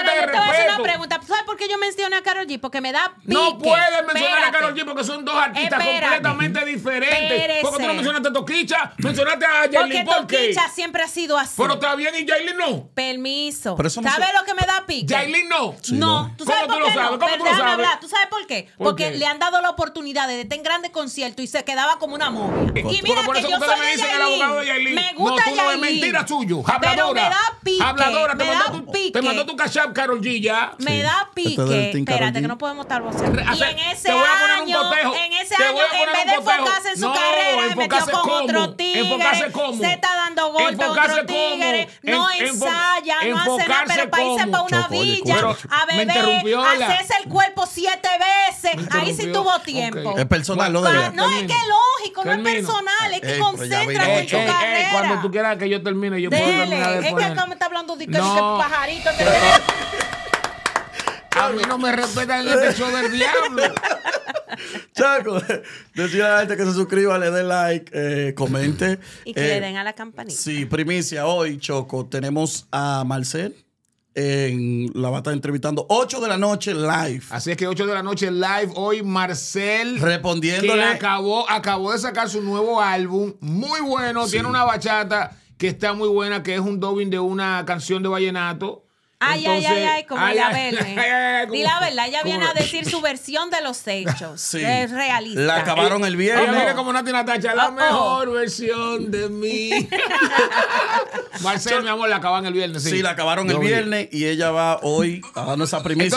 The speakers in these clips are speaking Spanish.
Ahora, yo te voy a hacer una pregunta por qué yo mencioné a Carol G? Porque me da pique. No puedes mencionar a Carol G porque son dos artistas completamente diferentes. ¿Por qué tú no mencionaste a Toquicha, mencionaste a Jailin. Porque Toquicha siempre ha sido así. Pero está bien y Jailin no. Permiso. ¿Sabes lo que me da pique? Jailin no. no. ¿Tú sabes ¿Cómo por tú qué lo sabes? ¿Cómo tú lo sabes? Hablar. ¿Tú sabes por qué? porque le han dado la oportunidad de tener este grandes conciertos y se quedaba como una momia. Y, mira por que yo soy me el abogado de Yailin. Me gusta no, tú mentira suyo. Habladora. Pero me da pique. Habladora. Te mandó tu, te mandó tu Carol G ya. Me da pique espérate que no podemos estar voceando. Y en ese año, en ese año, en vez de enfocarse en su carrera, se metió con otro tigre. Se está dando golpes a otro tigre. No ensaya, no hace nada, pero para irse para una villa, a beber, hacerse el cuerpo siete veces. Ahí sí tuvo tiempo. Es personal lo de ah, No, es que es lógico, no es personal, es que eh, concéntrate en tu eh, eh, carrera. Cuando tú quieras que yo termine, yo puedo Es que acá me está hablando de que pajarito. A mí no me respetan el show del diablo. Chaco, decirle a la gente que se suscriba, le dé like, eh, comente. Y que le eh, den a la campanita. Sí, primicia, hoy, Choco, tenemos a Marcel en la va a estar entrevistando 8 de la noche live. Así es que 8 de la noche live hoy Marcel respondiéndole acabó acabó de sacar su nuevo álbum, muy bueno, tiene una bachata que está muy buena, que es un dubbing de una canción de vallenato Ay, ay, ay, ay, como la verde. Di la verdad, ella viene a decir su versión de los hechos. sí. Es realista. La acabaron el viernes. Ella como Nati Natacha, la mejor versión de mí. Marcel, mi amor, la acaban el viernes. Sí, la acabaron el viernes y ella va hoy a darnos esa primicia.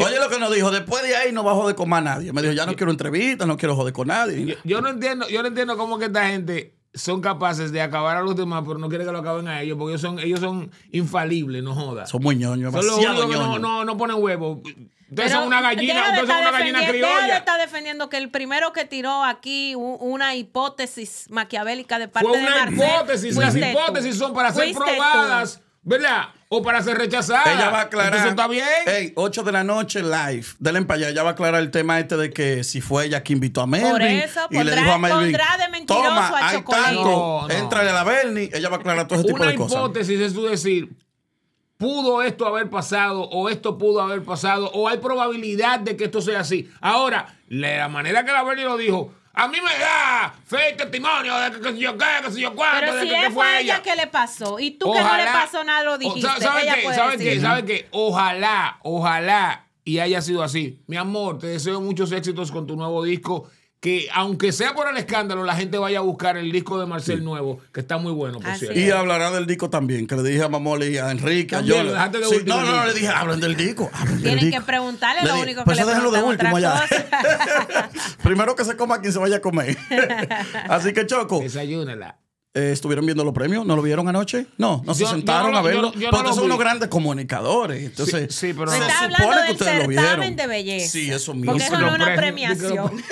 oye lo que nos dijo, después de ahí no va a joder con más nadie. Me dijo, ya no quiero entrevistas, no quiero joder con nadie. yo no entiendo, yo no entiendo cómo que esta gente son capaces de acabar a los demás, pero no quieren que lo acaben a ellos, porque ellos son, ellos son infalibles, no jodas. Son muy son los únicos que no, no, no, ponen huevo. Ustedes son una gallina, entonces son una gallina criolla. está defendiendo que el primero que tiró aquí una hipótesis maquiavélica de parte Fue una hipótesis, las hipótesis son para ser probadas, ¿verdad? o para ser rechazada. Ella va a aclarar. Eso está bien. Ey, 8 de la noche, live. Denle para allá. Ella va a aclarar el tema este de que si fue ella que invitó a Melvin. Por eso, y le dijo a Melvin, de Toma, a hay tanto. No, a la Bernie. Ella va a aclarar todo ese tipo de cosas. Una hipótesis es tú decir, pudo esto haber pasado o esto pudo haber pasado o hay probabilidad de que esto sea así. Ahora, la manera que la Bernie lo dijo a mí me da fe testimonio de que, si yo qué, que si yo cuánto, de que, que fue ella. ella que le pasó y tú que no le pasó nada lo dijiste. ¿Sabes qué? ¿Sabes qué? ¿Sabes qué? Ojalá, ojalá y haya sido así. Mi amor, te deseo muchos éxitos con tu nuevo disco que aunque sea por el escándalo, la gente vaya a buscar el disco de Marcel Nuevo, que está muy bueno, por cierto. Y hablará del disco también, que le dije a Mamoli, a Enrique, a yo. no, no, no, le dije, hablen del disco. Tienen que preguntarle, lo único pues que le déjenlo de último allá. Primero que se coma quien se vaya a comer. Así que Choco. Desayúnela. Eh, ¿Estuvieron viendo los premios? ¿No lo vieron anoche? No, no se sentaron a verlo. porque son unos grandes comunicadores. Entonces, sí, pero se supone que ustedes lo vieron. de belleza. Sí, eso mismo. Porque eso no es una premiación.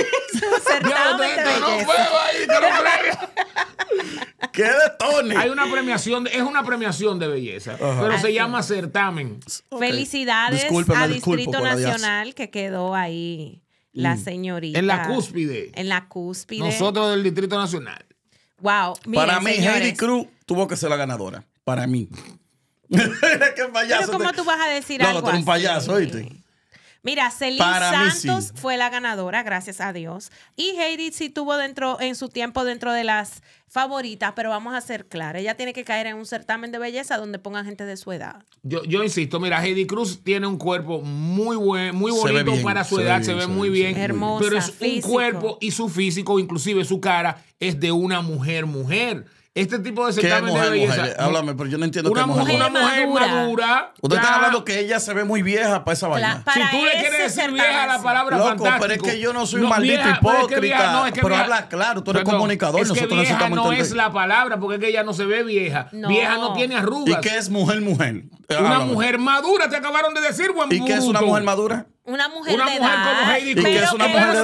Hay una premiación, es una premiación de belleza, pero se llama certamen. Felicidades a Distrito Nacional que quedó ahí la mm. señorita. En la cúspide. En la cúspide. Nosotros del Distrito Nacional. Wow. Para mí, Heidi Cruz tuvo que ser la ganadora. Para mí. ¿Qué payaso ¿cómo tú vas a decir algo? No, un payaso, ¿oíste? Mira, Celine Santos fue la ganadora, gracias a Dios. Y Heidi sí tuvo dentro, en su tiempo dentro de las favoritas, pero vamos a ser claros. Ella tiene que caer en un certamen de belleza donde pongan gente de su edad. Yo, insisto, mira, Heidi Cruz tiene un cuerpo muy buen, muy bonito para su edad, se ve, muy bien. pero es un cuerpo y su físico, inclusive su cara, es de una mujer mujer este tipo de certamen de belleza. Mujer? Háblame, pero yo no entiendo una mujer. Una mujer madura. Ustedes están hablando que ella se ve muy vieja para esa vaina. si tú le quieres decir vieja la palabra Loco, fantástico. pero es que yo no soy un maldito hipócrita. Pero, habla claro, tú eres comunicador. Es que nosotros vieja no es la palabra, porque es que ella no se ve vieja. Vieja no tiene arrugas. ¿Y qué es mujer, mujer? Una mujer madura, te acabaron de decir, buen ¿Y qué es una mujer madura? Una mujer una mujer como Heidi Cruz. una mujer de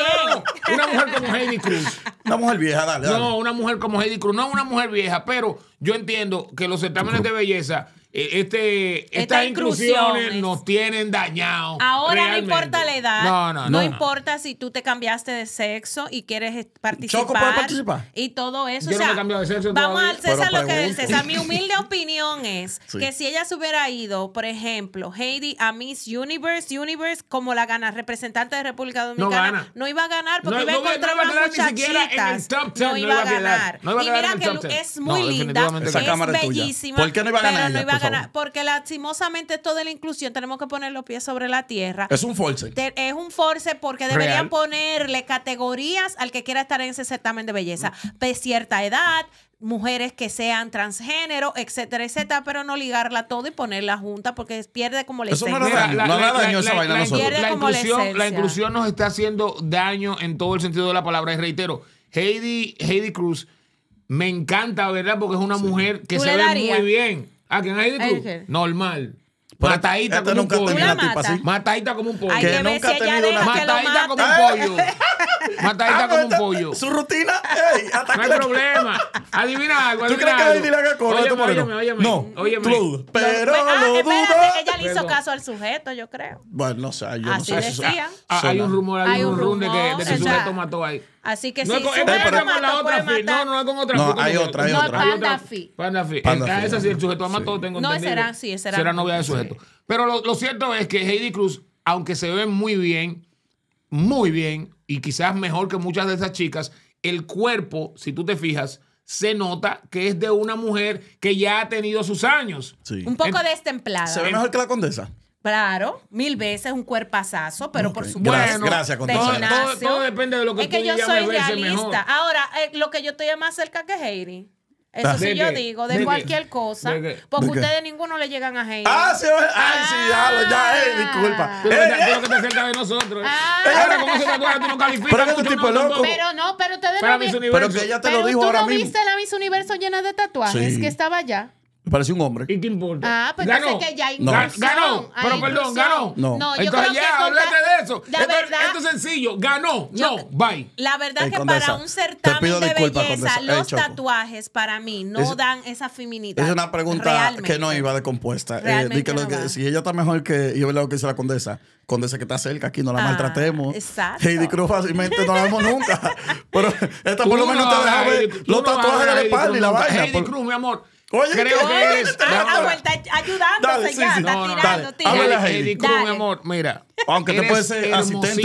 edad? Una mujer como Heidi Cruz. Una mujer vieja, dale, dale, No, una mujer como Heidi Cruz. No una mujer vieja, pero yo entiendo que los certámenes de belleza e, este, estas Esta inclusiones nos tienen dañado Ahora no importa la edad. No, importa si tú te cambiaste de sexo y quieres participar. Choco puede participar. Y todo eso. vamos al César lo que es César. Mi humilde opinión es que si ella se hubiera ido, por ejemplo, Heidi a Miss Universe, Universe, como la gana representante de República Dominicana, no, iba a ganar porque iba a encontrar una No iba a ganar. Y mira que es muy linda. Es bellísima. ¿Por qué no iba a ganar? Porque lastimosamente esto de la inclusión tenemos que poner los pies sobre la tierra. Es un force. es un force porque deberían ponerle categorías al que quiera estar en ese certamen de belleza. De cierta edad, mujeres que sean transgénero, etcétera, etcétera, pero no ligarla todo y ponerla junta porque pierde como la, esa vaina nosotros. La inclusión, nos está haciendo daño en todo el sentido de la palabra. Y reitero, Heidi, Heidi Cruz me encanta, ¿verdad? Porque es una mujer que se ve muy bien. ¿A ah, quién en de tú? Normal. Matadita como, un pollo. Matadita como un pollo. Matadita ah, como un pollo. Matadita como un pollo. Su rutina, No hay problema. Adivina algo. ¿Tú crees que haga óyeme. No, óyeme. Pero lo dudo. Ella le hizo caso al sujeto, yo creo. Bueno, no sé. Yo no sé. Ah, ah, hay un rumor, hay un rumor de que el sujeto mató ahí. Así que no sí, si con la otra No, no es con otra no, Hay otra, hay otra. Panda fi. Panda fi. Panda Esa sí, el sujeto mató, tengo que tengo No, será, sí, será. Será novia del sujeto. Pero lo, cierto es que Heidi Cruz, aunque se ve muy bien, muy bien, y quizás mejor que muchas de esas chicas, el cuerpo, si tú te fijas, se nota que es de una mujer que ya ha tenido sus años. Un poco destemplada. Se ve mejor que la condesa. Claro, mil veces un cuerpazazo, pero por supuesto. Bueno, gracias, Condesa. todo, todo, depende de lo que Es tú que yo soy realista. Ahora, eh, lo que yo estoy más cerca que Heidi. Eso sí yo digo, de, cualquier cosa. porque ustedes ninguno le llegan a gente Ah, sí, ay, sí, ya, ya, eh, ah. disculpa. Pero eh, eh. que te acercas de nosotros. Ah. tú no calificas. Pero es este tipo no, loco. Pero no, pero ustedes pero no. Pero que ella te lo dijo ahora mismo. ¿Tú no viste la Miss Universo llena de tatuajes que estaba allá? Parece un hombre. ¿Y qué importa? Ah, pues ganó. sé que ya hay no. Ganó, pero perdón, ganó. No, no yo entonces creo ya, que de eso. La esto, verdad, esto, es sencillo, ganó, yo, no, bye. La verdad es que para un certamen de belleza, los tatuajes para mí no dan esa feminidad. Es una pregunta que no iba de compuesta. Eh, que si ella está mejor que yo lo que dice la condesa, condesa que está cerca, aquí no la ah, maltratemos. Exacto. Heidi Cruz fácilmente no la vemos nunca. pero esta por lo menos te deja ver los tatuajes de la espalda y la vaina. Heidi Cruz, mi amor. Oye, creo que, eres. Vuelta, tirando, tirando. mi amor, mira. Aunque te puedes ser asistente,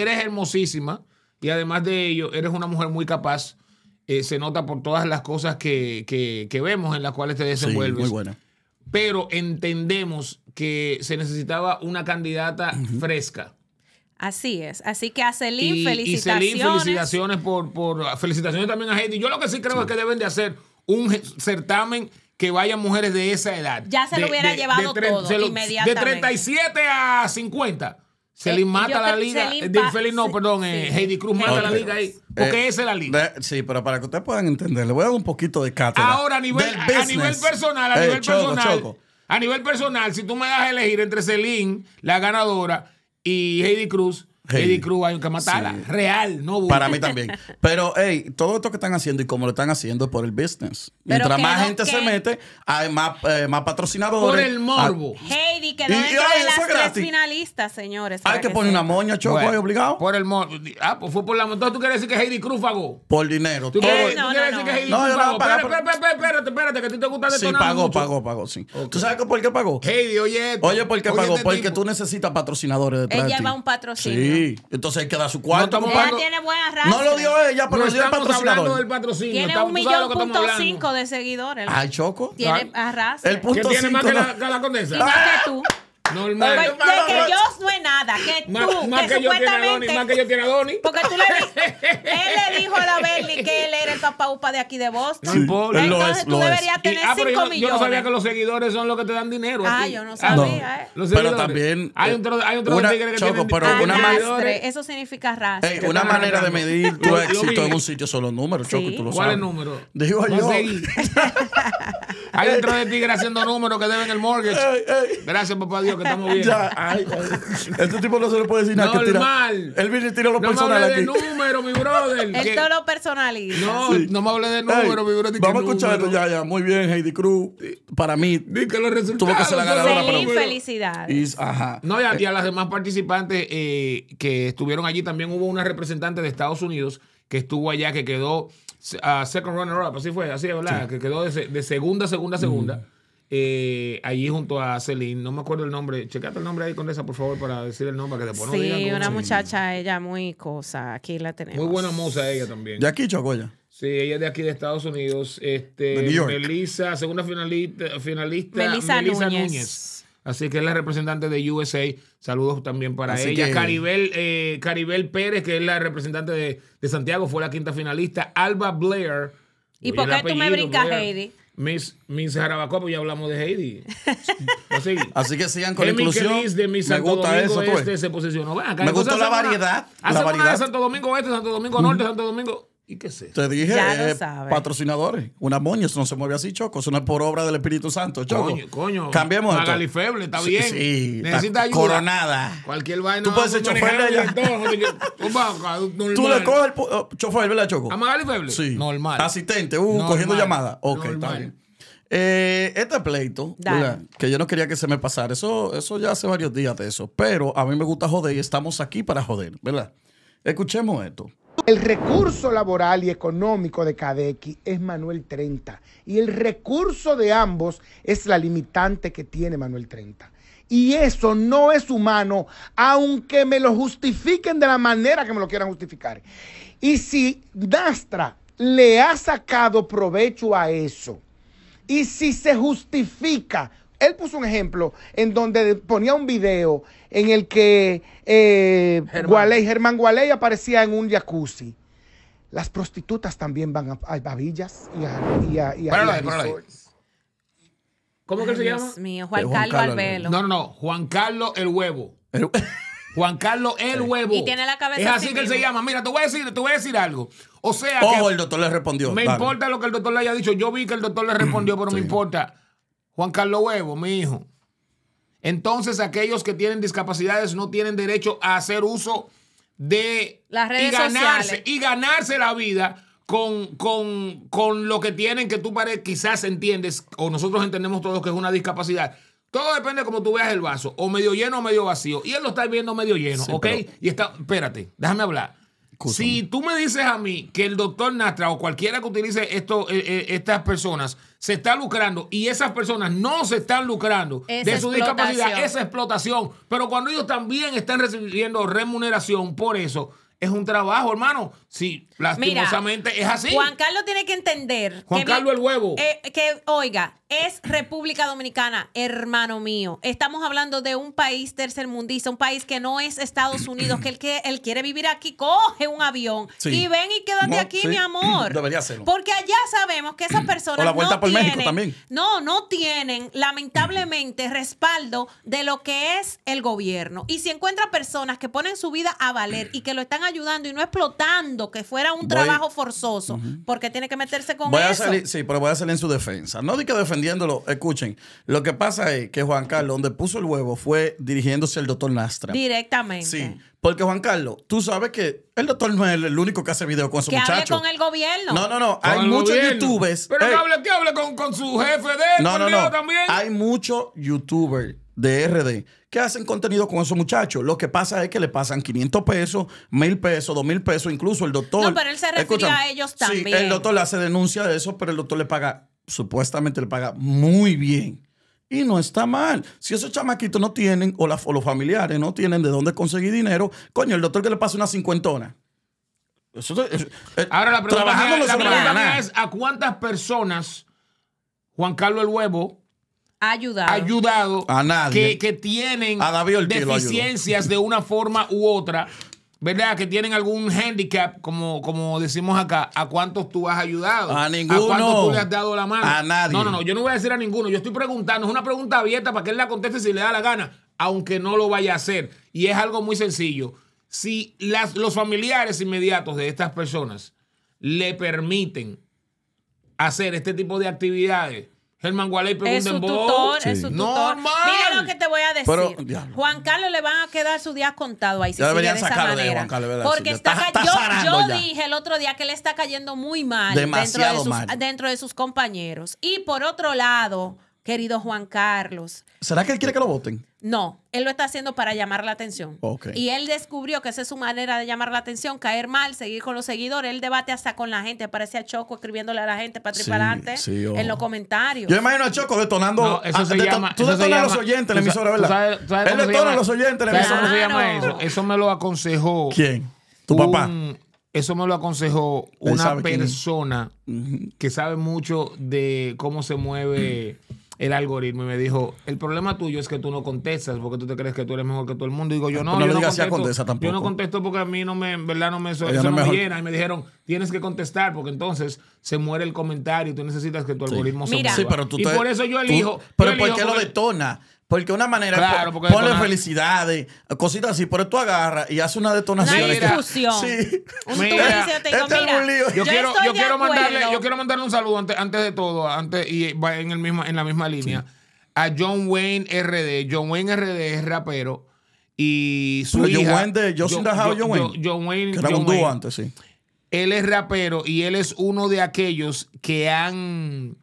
Eres hermosísima y además de ello, eres una mujer muy capaz. Eh, se nota por todas las cosas que, vemos en las cuales te desenvuelves. muy buena. Pero entendemos que se necesitaba una candidata fresca. Así es. Así que a Celine, felicitaciones. Y Celine, felicitaciones por, por, Felicitaciones también a Heidi. Yo lo que sí creo es que deben de hacer un certamen que vayan mujeres de esa edad. Ya se lo hubiera llevado todo inmediatamente. De 37 a 50. Eh, Celine mata la liga. Eh, Feliz, no, perdón, eh, Heidi Cruz mata la liga ahí. Porque esa es la liga. sí, pero para que ustedes puedan entender, le voy a dar un poquito de cátedra. Ahora, a nivel, a, nivel personal, a nivel personal. A nivel personal, si tú me das a elegir entre Celine, la ganadora, y Heidi Cruz, Heidi Cruz hay que matarla. Real, no bueno. Para mí también. Pero, hey, todo esto que están haciendo y como lo están haciendo es por el business. Mientras más gente se mete, hay eh, más, patrocinadores. Por el morbo. Ah. Heidi quedó y, dentro señores. Hay que, poner una moña, Choco, bueno, obligado. Por el morbo. Ah, pues fue por la Entonces ¿Tú quieres decir que Heidi Cruz pagó? Por dinero. ¿Tú, no no, quieres no, decir que Heidi Cruz pagó? Espérate, espérate, espérate, que tú te gusta detonar Sí, pagó, pagó, pagó, sí. ¿Tú sabes por qué pagó? Heidi, oye Oye, ¿por qué pagó? Este Porque tú necesitas patrocinadores de detrás Ella lleva un patrocinio entonces él queda su cuarto. No, ella tiene buena raza. no lo dio ella, pero no dio el patrocinador. Del patrocinio. Tiene un millón punto cinco de seguidores. Ay, Choco. Tiene arrastre. El punto ¿Qué tiene más que la, que la condesa? Y más que tú. Normal. de que yo no es nada, que tú, más, que, Porque tú le él le dijo a la Berli que él era el papá de aquí de Boston. Entonces tú deberías tener 5 millones. Ah, yo no sabía que los seguidores son los que te dan dinero. Ah, yo no ah, sabía, ¿eh? pero también... Hay un eh, hay otro que pero una manera... Eso significa rastre. Eh, una manera de medir tu éxito en un sitio son los números, Choco, tú lo sabes. Digo yo. Hay dentro de tigre haciendo números que deben el mortgage. Gracias, papá Dios, que estamos bien. Este tipo no se le puede decir nada. Normal. él viene y tira los no personales. No me hable de número, mi brother. Esto lo personaliza. No, no me hable de número, mi brother. Vamos a escuchar esto ya, ya. Muy bien, Heidi Cruz. Para mí, que los resultados que ser la ganadora. Feliz, ajá. No, y a, eh, a, las demás participantes eh, que estuvieron allí también hubo una representante de Estados Unidos que estuvo allá, que quedó a second runner-up, así fue, así es, ¿verdad? Que quedó de, segunda, segunda, segunda. Eh, allí junto a Celine, no me acuerdo el nombre, checate el nombre ahí con esa, por favor, para decir el nombre, que te Sí, no una muchacha, ella muy cosa, aquí la tenemos. Muy buena moza ella también. ¿De aquí, Chocoya Sí, ella es de aquí de Estados Unidos. Este, Melissa, segunda finalista, finalista Melissa, Núñez. Así que es la representante de USA. Saludos también para ella. Caribel, eh, Caribel Pérez, que es la representante de, de, Santiago, fue la quinta finalista. Alba Blair. ¿Y por qué tú me brincas, Heidi? Miss, Miss Jarabacoa, pues ya hablamos de Heidi. Así, que sigan con la inclusión. De Miss Me Santo gusta Domingo eso, pues. Este se posicionó. Me gusta la variedad. Hace Una Santo Domingo Este, Santo Domingo Norte, Santo Domingo. ¿Y qué sé? Te dije, eh, patrocinadores. Una moña, eso no se mueve así, Choco. Eso no es por obra del Espíritu Santo, Choco. Coño, coño. Cambiemos Magali Feble, está bien. Sí, Necesita ayuda. Coronada. Cualquier vaina. Tú puedes ser chofer Tú le coges el oh, chofer, ¿verdad, Choco? A Magali Feble. Sí. Normal. Asistente, uh, cogiendo llamada. Ok, está bien. Eh, este pleito, que yo no quería que se me pasara, eso, eso ya hace varios días de eso, pero a mí me gusta joder y estamos aquí para joder, ¿verdad? Escuchemos esto. El recurso laboral y económico de Cadequi es Manuel 30 y el recurso de ambos es la limitante que tiene Manuel 30. Y eso no es humano, aunque me lo justifiquen de la manera que me lo quieran justificar. Y si Dastra le ha sacado provecho a eso, y si se justifica él puso un ejemplo en donde ponía un video en el que eh, Germán. Gualey, aparecía en un jacuzzi. Las prostitutas también van a, babillas y a, y ¿Cómo que se llama? Juan, Carlos Albelo. No, no, no, Juan Carlos el Huevo. Juan Carlos el Huevo. Y tiene la cabeza. Es así que él se llama. Mira, te voy a decir, a algo. O sea. Ojo, el doctor le respondió. Me importa lo que el doctor le haya dicho. Yo vi que el doctor le respondió, pero me importa. Juan Carlos Huevo, mi hijo. Entonces aquellos que tienen discapacidades no tienen derecho a hacer uso de Las redes y ganarse sociales. y ganarse la vida con, lo que tienen que tú quizás entiendes o nosotros entendemos todos que es una discapacidad. Todo depende de cómo tú veas el vaso, o medio lleno o medio vacío. Y él lo está viendo medio lleno, ¿ok? Y está, espérate, déjame hablar. Si tú me dices a mí que el doctor Nastra o cualquiera que utilice esto, eh, eh, estas personas se está lucrando y esas personas no se están lucrando de su discapacidad, esa explotación, pero cuando ellos también están recibiendo remuneración por eso, es un trabajo, hermano. Sí, lastimosamente es así. Juan Carlos tiene que entender. Juan Carlos el huevo. Eh, que, oiga, es República Dominicana, hermano mío. Estamos hablando de un país tercermundista, un país que no es Estados Unidos, que el que él quiere vivir aquí, coge un avión y ven y quédate aquí, mi amor. Debería Porque allá sabemos que esas personas o la vuelta por México también. No, no tienen lamentablemente respaldo de lo que es el gobierno. Y si encuentra personas que ponen su vida a valer y que lo están ayudando y no explotando que fuera un trabajo forzoso, porque tiene que meterse con sí, pero voy a salir en su defensa. No di que defender escuchen. Lo que pasa es que Juan Carlos, donde puso el huevo, fue dirigiéndose al doctor Nastra. Directamente. Sí. Porque Juan Carlos, tú sabes que el doctor no es el único que hace video con su muchacho. con el gobierno. No, no, no. Hay muchos youtubers. Pero que hable, con, su jefe de él, no, no, no. Hay muchos youtubers de RD que hacen contenido con esos muchachos. Lo que pasa es que le pasan 500 pesos, 1000 pesos, 2000 pesos, incluso el doctor. No, pero él se refiere a ellos también. Sí, el doctor le hace denuncia de eso, pero el doctor le paga supuestamente le paga muy bien. Y no está mal. Si esos chamaquitos no tienen, o, los familiares no tienen de dónde conseguir dinero, coño, el doctor que le pase una cincuentona. Ahora la pregunta, es, ¿a cuántas personas Juan Carlos el Huevo ha ayudado, a nadie. Que, tienen deficiencias de una forma u otra ¿verdad? Que tienen algún handicap, como, como decimos acá, ¿a cuántos tú has ayudado? A ninguno. ¿A cuántos tú le has dado la mano? A nadie. No, no, no, yo no voy a decir a ninguno. Yo estoy preguntando, es una pregunta abierta para que él la conteste si le da la gana, aunque no lo vaya a hacer. Y es algo muy sencillo. Si las, los familiares inmediatos de estas personas le permiten hacer este tipo de actividades, es un tutor, Es su tutor, Mira lo que te voy a decir. Juan Carlos le van a quedar sus días contados ahí. Si deberían de esa sacarlo manera. Juan Carlos. Porque está, yo, dije el otro día que le está cayendo muy mal mal dentro de, sus, compañeros. Y por otro lado, querido Juan Carlos. ¿Será que él quiere que lo voten? No, él lo está haciendo para llamar la atención. Y él descubrió que esa es su manera de llamar la atención, caer mal, seguir con los seguidores. Él debate hasta con la gente, Aparece a Choco escribiéndole a la gente para sí, en los comentarios. Yo imagino a Choco detonando. tú detonas a los oyentes en la emisora, ¿verdad? él detona a los oyentes en la emisora. se llama eso? Eso me lo aconsejó. ¿Quién? ¿Tu papá? Eso me lo aconsejó una persona que sabe mucho de cómo se mueve el algoritmo y me dijo, el problema tuyo es que tú no contestas porque tú te crees que tú eres mejor que todo el mundo. Y digo, yo no, no yo, no contesto, tampoco. yo no contesto porque a mí no me, en verdad no me, eso, me llena. Y me dijeron, tienes que contestar porque entonces se muere el comentario y tú necesitas que tu algoritmo se y por eso yo elijo. pero porque ¿por qué lo detona? Porque una manera, claro, porque felicidades, cositas así, pero tú agarras y haces una detonación. Una discusión. Sí. Mira, este Yo, quiero, yo quiero mandarle, yo quiero mandarle un saludo antes, antes de todo, antes y va en, el en la misma línea, a John Wayne RD. John Wayne RD es rapero y su pero hija... John Wayne de John, John Wayne. John Wayne. Que era un dúo antes, sí. Él es rapero y él es uno de aquellos que han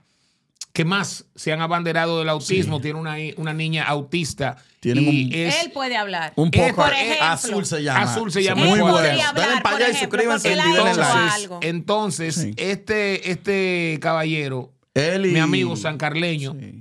que más se han abanderado del autismo. Tiene una, una, niña autista. y un, él puede hablar. Un poco, Azul se llama. Azul se llama. Muy bueno. para allá y suscríbanse. Entonces, entonces este, este caballero, mi amigo sancarleño, sí.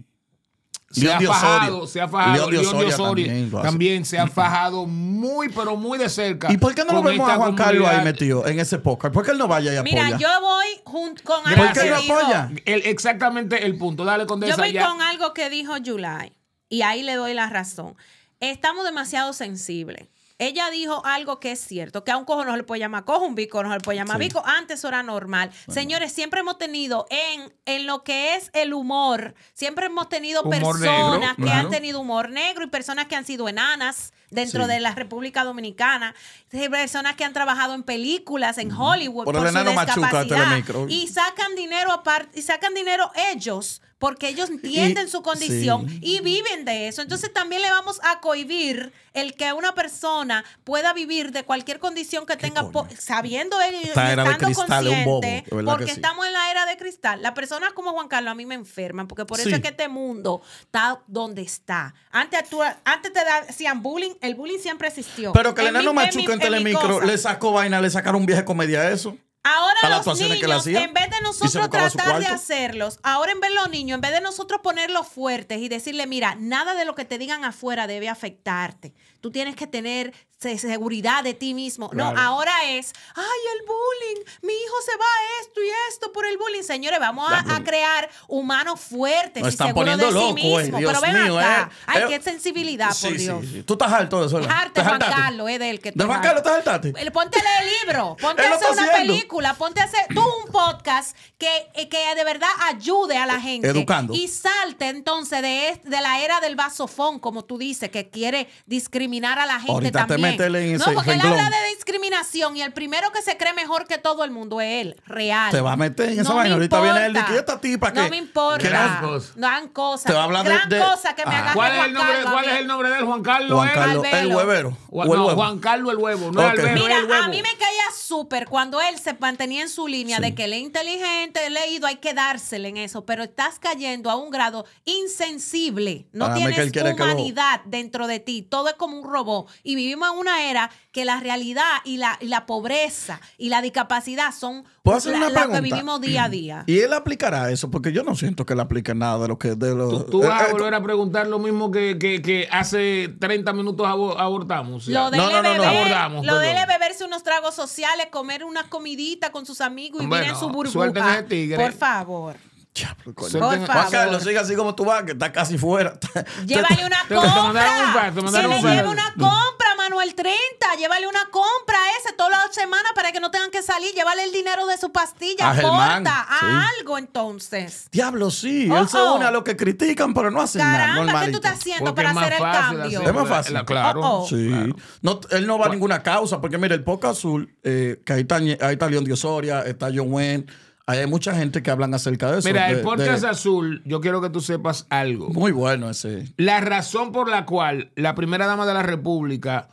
Se ha, fajado, se ha fajado, Leon también, se ha fajado muy, pero muy de cerca. ¿Y por qué no lo vemos a Juan Carlos ahí metido en ese podcast? ¿Por qué él no vaya y apoya? Mira, yo voy junto con algo ¿Por qué no apoya? exactamente el punto. Dale con Yo voy con algo que dijo July y ahí le doy la razón. Estamos demasiado sensibles. Ella dijo algo que es cierto, que a un cojo no se le puede llamar cojo, un bico no se le puede llamar bico. Antes era normal. Señores, siempre hemos tenido en, en lo que es el humor, siempre hemos tenido personas que han tenido humor negro y personas que han sido enanas dentro de la República Dominicana, eh, personas que han trabajado en películas, en Hollywood, por, por su discapacidad, y sacan dinero aparte, y sacan dinero ellos porque ellos entienden su condición y viven de eso. Entonces también le vamos a cohibir el que una persona pueda vivir de cualquier condición que tenga, sabiendo él y estando consciente, porque estamos en la era de cristal. Las personas como Juan Carlos a mí me enferman, porque por eso es que este mundo está donde está. Antes, antes te hacían bullying, el bullying siempre existió. Pero que el enano machuca en, Telemicro le sacó vaina, le sacaron un viaje comedia a eso. Ahora los niños, en vez de nosotros tratar de hacerlos, ahora en vez de los niños, en vez de nosotros ponerlos fuertes y decirle, mira, nada de lo que te digan afuera debe afectarte. Tú tienes que tener seguridad de ti mismo. No, ahora es, ay, el bullying, mi hijo se va a esto y esto por el bullying. Señores, vamos a, crear humanos fuertes. Nos están y seguros de sí eh, mismos. Pero ven mío, acá. Eh, ay, eh, qué sensibilidad, por Dios. Sí, Tú estás alto de eso. Harto Juan Carlos, es eh, de él que Juan Carlos estás alto Ponte a leer libro, ponte a hacer una película, ponte a hacer tú un podcast que, que de verdad ayude a la gente. Educando. Y salte entonces de, de la era del vasofón, como tú dices, que quiere discriminar a la gente también no, porque él habla de discriminación y el primero que se cree mejor que todo el mundo es él, real. Te va a meter en esa vaina. Ahorita viene él esta tipa que. No me importa. no Gran cosa. Gran cosa. que me ah. hagas ¿Cuál es, el nombre, Carlos ¿Cuál es el nombre de Juan Carlos. Juan Carlos, el huevero. huevo. Juan Carlos el huevo. No Mira, a mí me caía súper cuando él se mantenía en su línea de que él es inteligente, leído, hay que dársele en eso, pero estás cayendo a un grado insensible. No tienes humanidad dentro de ti, todo es como un robot y vivimos en una era que la realidad y la, y la pobreza y la discapacidad son lo que vivimos día a día. Y él aplicará eso, porque yo no siento que él aplique nada de lo que... De lo, tú, eh, vas a eh, volver a preguntar lo mismo que, que, que hace 30 minutos abortamos. Lo no, no, no, abordamos, Lo beberse unos tragos sociales, comer una comidita con sus amigos y bueno, su burbuja. Por favor. Carlos, sigue así como tú vas, que está casi fuera. Llévale una compra. Se le lleva una mm. compra, Manuel 30. Llévale una compra a ese todas las semanas para que no tengan que salir. Llévale el dinero de su pastilla. A ah, corta a algo entonces. Diablo, sí. Él se une a los que critican, pero no hacen nada. Caramba, ¿qué tú estás haciendo para hacer el cambio? Es más fácil. Claro. Sí. él no va a ninguna causa, porque mira, el Poca Azul, eh, que ahí está, ahí está León Diosoria, está John Wayne hay mucha gente que hablan acerca de eso. Mira, el podcast azul, yo quiero que tú sepas algo. Muy bueno ese. La razón por la cual la primera dama de la República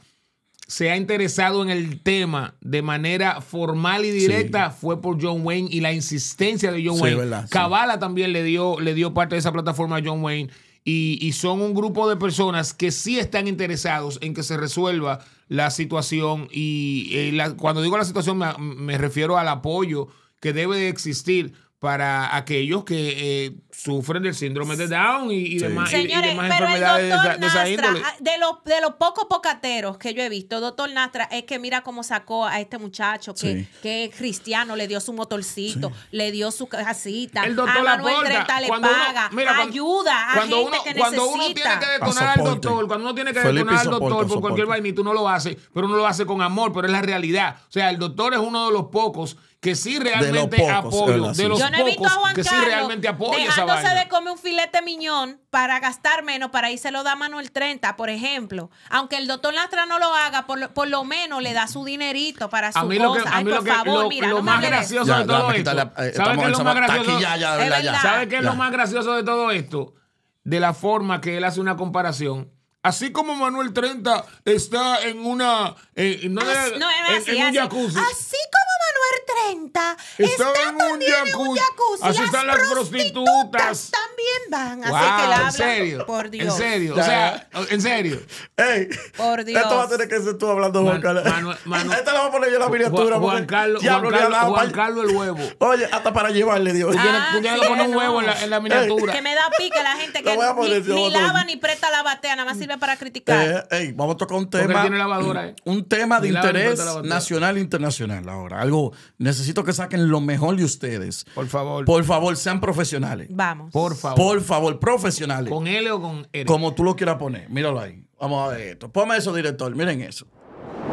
se ha interesado en el tema de manera formal y directa fue por John Wayne y la insistencia de John sí, Wayne. Cabala también le dio, le dio parte de esa plataforma a John Wayne. Y, son un grupo de personas que sí están interesados en que se resuelva la situación. Y eh, cuando digo la situación me refiero al apoyo que debe de existir para aquellos que eh, sufren del síndrome de Down y, demás, Señores, pero enfermedades el doctor de, esa, de, ah, de los, de los pocos pocateros que yo he visto, doctor Nastra, es que mira cómo sacó a este muchacho que, es cristiano, le dio su motorcito, le dio su casita. El doctor a Manuel le paga, ayuda cuando, a gente uno, que cuando uno tiene que detonar al doctor, cuando uno tiene que detonar al doctor por cualquier vainita uno lo hace, pero uno lo hace con amor, pero es la realidad. O sea, el doctor es uno de los pocos que sí realmente apoya. De los Yo no que sí realmente apoya no se come un filete miñón para gastar menos, para irse lo da Manuel 30, por ejemplo. Aunque el doctor Lastra no lo haga, por, lo, menos le da su dinerito para su a mí lo Que, a mí Ay, lo por que, favor, mira, lo más gracioso de todo esto. Eh, ¿Sabes qué es lo más gracioso? de todo esto? De la forma que él hace una comparación. Así como Manuel 30 está en una. no, así, Así como Manuel 30 está también un jacuzzi. En un Así las están las prostitutas. También van. Así que la hablan. En serio. Por Dios. En serio. O sea, en serio. Ey, por Dios. Esto va a tener que ser tú hablando, Juan Carlos. Esta la voy a poner yo en la miniatura. Juan, Carlos, Juan, Carlos, Juan, Carlos, el huevo. Oye, hasta para llevarle, Dios. Ah, tú tienes que poner un huevo en la, en la miniatura. Que me da pique la gente que ni, lava ni presta la batea, nada más sirve para criticar. Eh, ey, vamos a tocar un tema. Tiene lavadora, eh. Un tema de interés nacional e internacional ahora. Algo Necesito que saquen lo mejor de ustedes. Por favor. Por favor, sean profesionales. Vamos. Por favor. Por favor, profesionales. ¿Con él o con él Como tú lo quieras poner. Míralo ahí. Vamos a ver esto. Ponme eso, director. Miren eso.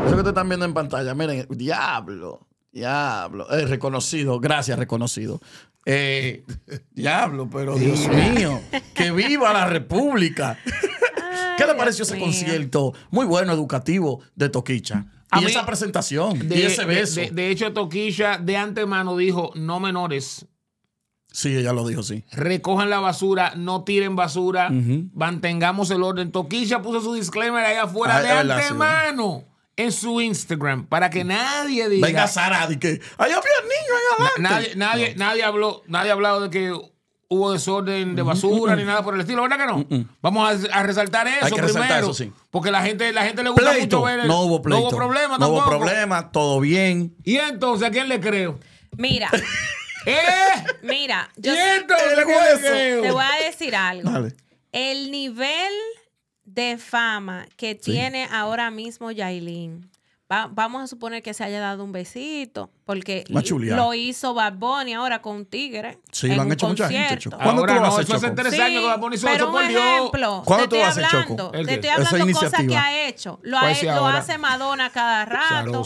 Eso que te están viendo en pantalla. Miren, diablo. Diablo. Eh, reconocido. Gracias, reconocido. Eh, diablo, pero Dios mío. Que viva la República. ¿Qué le pareció ese concierto muy bueno, educativo, de Toquicha? A y esa presentación, de, y ese beso. De, hecho, Toquilla de antemano dijo, no menores. Sí, ella lo dijo, sí. Recojan la basura, no tiren basura, mantengamos el orden. Toquilla puso su disclaimer ahí afuera ah, de antemano en su Instagram para que nadie diga. Venga, Sara, de que allá había niños allá adelante. Nadie, nadie, nadie habló, nadie ha hablado de que hubo desorden de basura ni nada por el estilo, ¿verdad que no? Vamos a, resaltar eso Hay que primero. Resaltar eso, sí. Porque la gente, la gente le gusta mucho ver el, no hubo pleito. No hubo problema No hubo problema, todo bien. Y entonces, ¿a quién le creo? Mira. ¿Eh? Mira, yo ¿Y entonces, le te voy a decir algo. El nivel de fama que tiene ahora mismo Yailin vamos a suponer que se haya dado un besito, porque lo hizo Bad Bunny ahora con Tigre. Sí, en lo han hecho mucha gente. ¿Cuándo ahora, tú lo haces, Choco? Hace tres años que Bad Bunny hizo pero eso, Por ejemplo. ¿Cuándo te, estoy hablando, te estoy hablando cosas que ha hecho. Lo, ha, lo hace Madonna cada rato.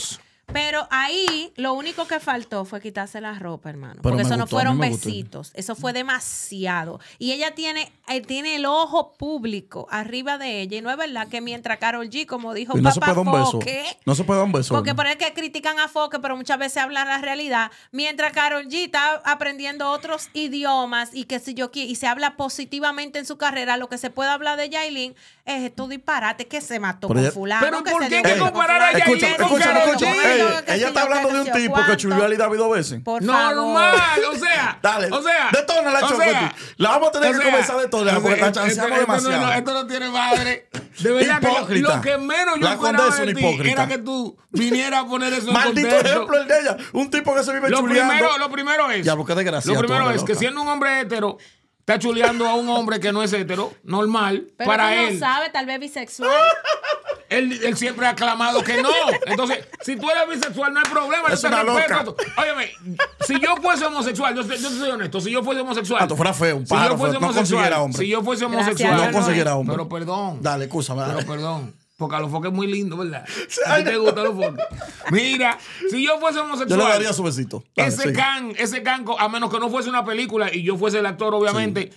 Pero ahí lo único que faltó fue quitarse la ropa, hermano. porque eso no fueron besitos. Eso fue demasiado. Y ella tiene, eh, tiene el ojo público arriba de ella. Y no es verdad que mientras Carol G, como dijo no papá Foque, no se puede dar un beso. Porque por el que critican a Foque, pero muchas veces habla la realidad. Mientras Carol G está aprendiendo otros idiomas y que si yo y se habla positivamente en su carrera, lo que se puede hablar de Yailin es esto disparate que se mató con fulano. Pero ¿por qué que comparar a Yailin con Carol G? ella está hablando de un tipo que chulió a David dos veces. Por Normal, o sea. Dale. O sea. ¡Detona la sea, La vamos a tener que comenzar de todo la esto, demasiado. Esto no, tiene madre. De verdad lo, que menos yo esperaba de era que tú vinieras a poner eso en Maldito ejemplo el de ella. Un tipo que se vive lo chuleando. Primero, lo primero es. Ya, porque Lo primero es que siendo un hombre hetero está chuleando a un hombre que no es hetero, normal, para él. no sabe, tal vez bisexual. Él, siempre ha aclamado que no. Entonces, si tú eres bisexual, no hay problema. Es yo una Óyeme, si yo fuese homosexual, yo, te soy honesto, si yo fuese homosexual. Ah, tú fueras feo, un si yo fuese no homosexual, hombre. Si yo fuese homosexual. no consiguiera hombre. Pero perdón. Dale, excusa. Pero perdón. Porque a los foques es muy lindo, ¿verdad? A ti te gustan los foques. Mira, si yo fuese homosexual. Yo le daría su besito. ese, can, ese canco, a menos que no fuese una película y yo fuese el actor, obviamente,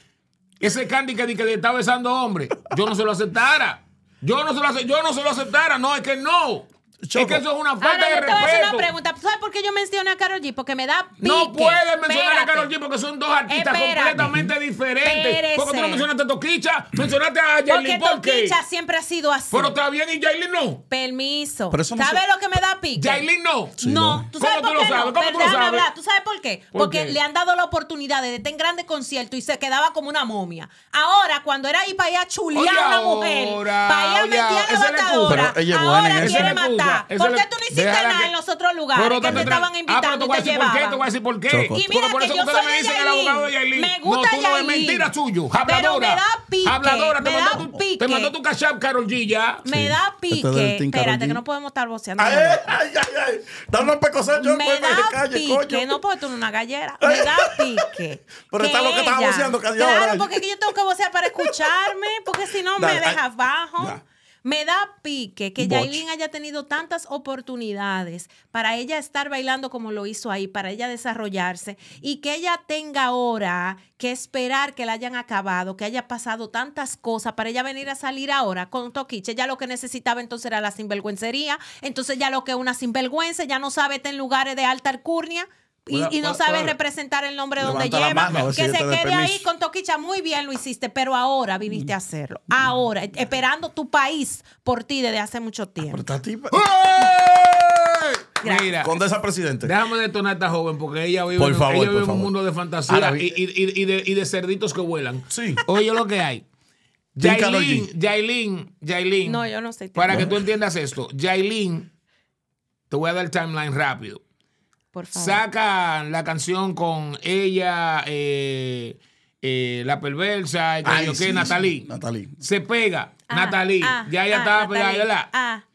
ese candy que, que le está besando a hombre, yo no se lo aceptara. Yo no se lo, yo no se lo aceptara. No, es que no. Es que eso es una falta Ahora, de yo te voy a hacer una pregunta. ¿Sabes por qué yo mencioné a Karol G? Porque me da pique. No puedes mencionar a Karol G porque son dos artistas completamente diferentes. ¿por qué tú no mencionaste a Toquicha, mencionaste a Jailin. Porque ¿Por qué? siempre ha sido así. Pero está bien y Jailin no. Permiso. ¿Sabes lo que me da pique? Jailin no. no. ¿Tú sabes ¿Cómo por tú lo sabes? ¿Cómo tú lo sabes? hablar. ¿Tú sabes por qué? Porque le han dado la oportunidad de tener grandes conciertos y se quedaba como una momia. Ahora, cuando era ahí para ir a chulear a una mujer, para ir a meter la ahora quiere matar. ¿Por qué tú no hiciste nada en los otros lugares que te estaban ah, invitando y te llevaban? Te voy a decir por qué. Y mira que ustedes me dicen el abogado de Yailin. Me gusta No, tú no es mentira suyo. Habladora. Pero me da pique. Habladora. Te mandó tu, te mandó tu cachap, Carol G, ya. Me da pique. Espérate, que no podemos estar voceando. Ay, ay, ay. Dame un pecosal, yo pues, me da pique. No puedo tú una gallera. Me da pique. Pero está lo que estaba voceando. Claro, porque yo tengo que vocear para escucharme, porque si no me dejas bajo. Me da pique que Yailin haya tenido tantas oportunidades para ella estar bailando como lo hizo ahí, para ella desarrollarse y que ella tenga ahora que esperar que la hayan acabado, que haya pasado tantas cosas para ella venir a salir ahora con Toquiche. Ya lo que necesitaba entonces era la sinvergüencería, entonces ya lo que es una sinvergüenza, ya no sabe tener en lugares de alta alcurnia y, no sabes representar el nombre donde lleva. que se quede ahí con Toquicha. Muy bien lo hiciste, pero ahora viniste a hacerlo. Ahora, esperando tu país por ti desde hace mucho ah, tiempo. Mira, esa Presidente. Déjame detonar a esta joven porque ella vive, vive en un mundo de fantasía y, de, cerditos que vuelan. Sí. Oye lo que hay. Jailín, Jailín, Jailín, No, yo no sé. Para que tú entiendas esto. Jailín, te voy a dar el timeline rápido saca Sacan la canción con ella, eh, eh, La Perversa, y Se pega, ah, Natalie. Ah, ya ella ah, estaba pegada.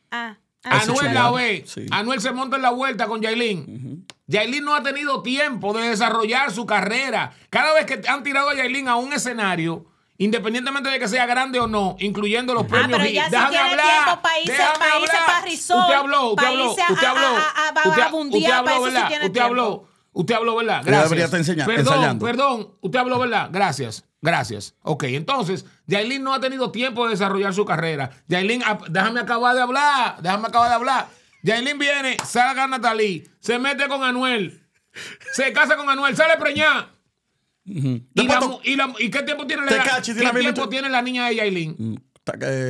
Anuel la ve. Anuel se monta en la vuelta con Yailin. Uh no ha tenido tiempo de desarrollar su carrera. Cada vez que han tirado a Yailin a un escenario Independientemente de que sea grande o no, incluyendo los ah, premios. Ah, pero países, Usted habló, usted habló, usted habló. Usted habló, ¿verdad? Usted habló. Usted habló, ¿verdad? Gracias. perdón, perdón. Usted habló, ¿verdad? Gracias. Gracias. Ok, entonces, Jailín no ha tenido tiempo de desarrollar su carrera. Yailin, ah, déjame acabar de hablar. Déjame acabar de hablar. Yailin viene, salga Natalí, se mete con Anuel, se casa con Anuel, sale preñada. Uh -huh. ¿Y, la, y, la, ¿Y, qué tiempo tiene la, ¿qué tiempo tiene la niña de Yailin?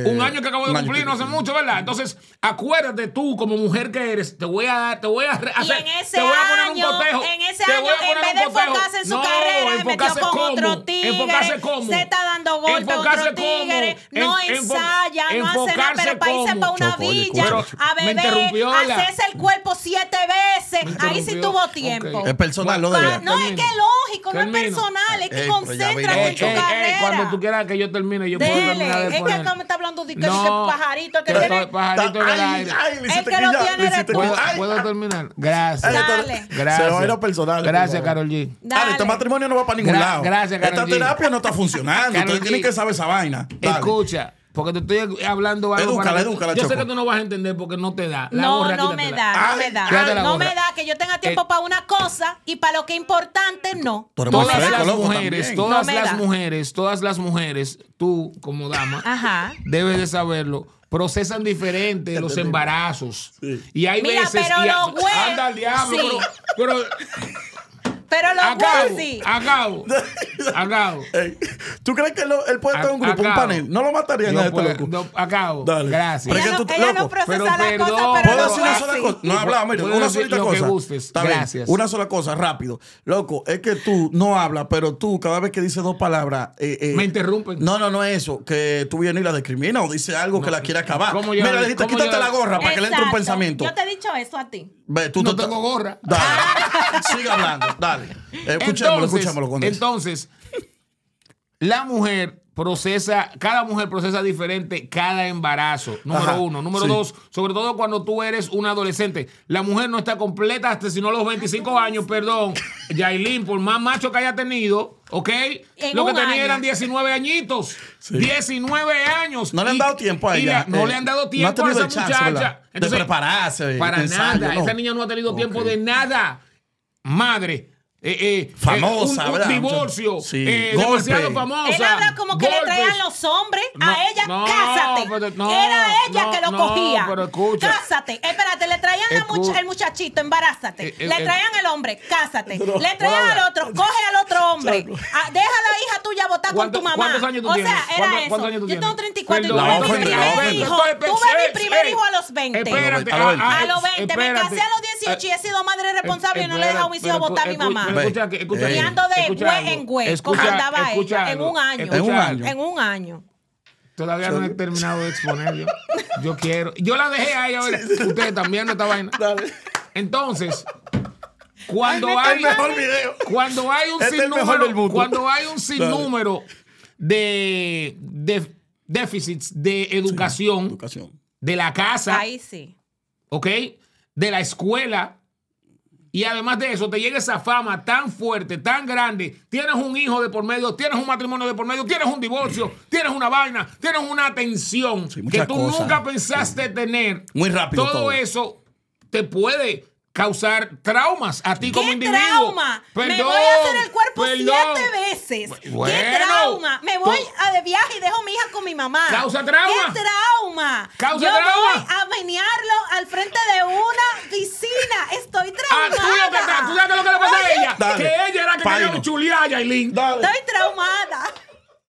un año que acabo de cumplir, no hace mucho, ¿verdad? Entonces, acuérdate tú, como mujer que eres, te voy a, te voy a hacer, y en ese te voy a poner año, un En ese año, en vez de enfocarse en su carrera, se metió con otro tigre. Enfocarse cómo. Se está dando golpe a otro tigre. no ensaya, no hace nada, pero para irse para una villa a beber, haces el cuerpo siete veces. Ahí sí tuvo tiempo. Es personal lo de ah, No, es que es lógico, no es personal, es que concéntrate en tu carrera. Cuando tú quieras que yo termine, yo puedo terminar de poner me está hablando de que, no, pajarito. Que tiene... Pajarito del aire. el que lo tiene eres ¿Puedo, terminar? Gracias. Dale. Gracias. Se Gracias, Carol G. Dale, este matrimonio no va para ningún lado. Gracias, Carol G. Esta terapia no está funcionando. Ustedes tienen que saber esa vaina. Escucha. Porque te estoy hablando algo. Edúcala, para edúcala, Yo sé que tú no vas a entender porque no te da. no, no me da, no me da. no me da que yo tenga eh, tiempo para una cosa y para lo que es importante, no. todas las mujeres, todas las mujeres, todas las mujeres, tú como dama, debes de saberlo procesan diferente los embarazos. Y hay Mira, veces. Pero los Anda al diablo, pero, pero, pero los así. Acabo. Acabo. ¿Tú crees que lo, él puede estar en un grupo, un panel? No lo mataría. no este loco. No, Dale. Gracias. Pero ella, tú, no procesa pero, la cosa, pero ¿Puedo decir una sola cosa? No hablaba, mira, una solita cosa. Gustes. Gracias. Una sola cosa, rápido. Loco, es que tú no hablas, pero tú cada vez que dices dos palabras. Eh, eh, Me interrumpen. No, no, no es eso. Que tú vienes y la discriminas o dices algo que la quiere acabar. Mira, le dijiste, quítate la gorra para que le entre un pensamiento. Yo te he dicho eso a ti. Ve, no tengo gorra. Dale. Siga hablando. Dale dale. entonces, Entonces, la mujer procesa, cada mujer procesa diferente cada embarazo, número uno. Número dos, sobre todo cuando tú eres un adolescente. La mujer no está completa hasta si no los 25 años, perdón. Yailin, por más macho que haya tenido, ¿ok? Lo que tenía eran 19 añitos. 19 años. No le han dado tiempo a ella. no eh, le han dado tiempo no a esa muchacha. de prepararse. Para nada. Esa niña no ha tenido tiempo de nada. Madre eh, eh, eh, famosa, un, divorcio, famosa. Él habla como que le traían los hombres a ella, cásate. Era ella que lo cogía. Cásate. Espérate, le traían al el muchachito, embarázate. le traían el hombre, cásate. le traían al otro, coge al otro hombre. Ah, deja a la hija tuya votar con tu mamá. o sea, era eso. Yo tengo 34 y tuve mi primer hijo. Tuve mi primer hijo a los 20. a los 20. Me casé a los 18 y he sido madre responsable y no le he dejado a mis hijos votar a mi mamá escucha, escucha, de en güey, como andaba ella, en un año. En un año. En un año. Todavía no he terminado de exponer yo. Yo quiero. Yo la dejé a ella. Ustedes también no esta vaina. Entonces, cuando este hay, cuando hay un este sinnúmero, cuando hay un sinnúmero de, de déficits de educación, educación, de la casa, Ahí sí. ¿ok? De la escuela, y además de eso, te llega esa fama tan fuerte, tan grande. Tienes un hijo de por medio, tienes un matrimonio de por medio, tienes un divorcio, mm. tienes una vaina, tienes una atención que tú nunca pensaste tener. Muy rápido. todo. eso te puede causar traumas a ti como individuo. trauma? me voy a hacer el cuerpo siete veces. ¿Qué trauma? Me voy pues- a de viaje y dejo a mi hija con mi mamá. ¿Causa trauma? ¿Qué trauma? ¿Causa Yo voy a menearlo al frente de una piscina. Estoy traumada. Ah, tú, lo tú sabes lo que le pasa a ella? que ella era que tenía un a y Estoy traumada.